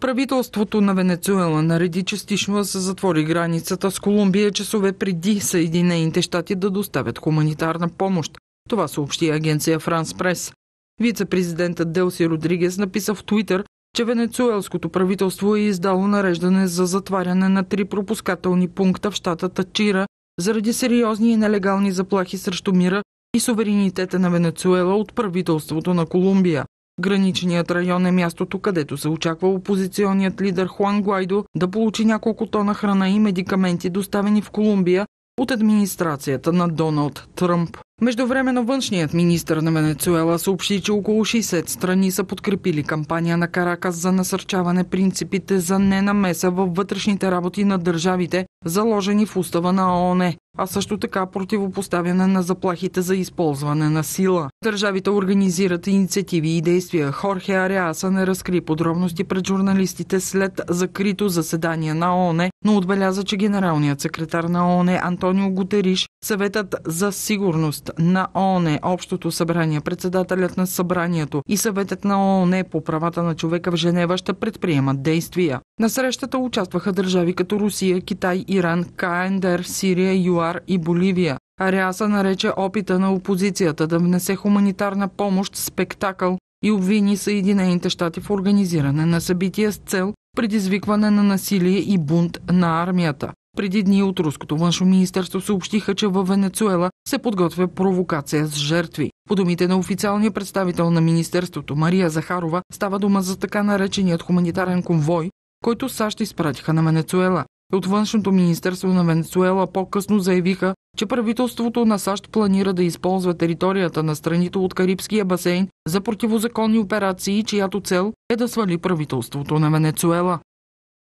Правителството на Венецуела нареди частично да се затвори границата с Колумбия часове преди Съединените щати да доставят хуманитарна помощ. Това съобщи агенция Франс Прес. Вице-президентът Делси Родригес написа в Твитър, че венецуелското правителство е издало нареждане за затваряне на три пропускателни пункта в щата Чира заради сериозни и нелегални заплахи срещу мира и суверенитета на Венецуела от правителството на Колумбия. Граничният район е мястото, където се очаква опозиционният лидер Хуан Гуайдо да получи няколко тона храна и медикаменти, доставени в Колумбия от администрацията на Доналд Тръмп. Междувременно външният министр на Венецуела съобщи, че около 60 страни са подкрепили кампания на Каракас за насърчаване принципите за ненамеса във вътрешните работи на държавите заложени в устава на ООН, а също така противопоставяне на заплахите за използване на сила. Държавите организират инициативи и действия. Хорхе Ареаса не разкри подробности пред журналистите след закрито заседание на ООН, но отбеляза, че генералният секретар на ООН Антонио Гутериш, съветът за сигурност на ООН, Общото събрание, председателят на събранието и съветът на ООН по правата на човека в Женева ще предприемат действия. На срещата участваха държави като Русия, Китай, Иран, КНДР, Сирия, ЮАР и Боливия. Ариаса нарече опита на опозицията да внесе хуманитарна помощ спектакъл и обвини Съединените щати в организиране на събития с цел предизвикване на насилие и бунт на армията. Преди дни от Руското външно министерство съобщиха, че във Венецуела се подготвя провокация с жертви. По думите на официалния представител на министерството Мария Захарова става дума за така нареченият хуманитарен конвой, който САЩ изпратиха на Венецуела. От външното министерство на Венецуела по-късно заявиха, че правителството на САЩ планира да използва територията на страните от Карибския басейн за противозаконни операции, чиято цел е да свали правителството на Венецуела.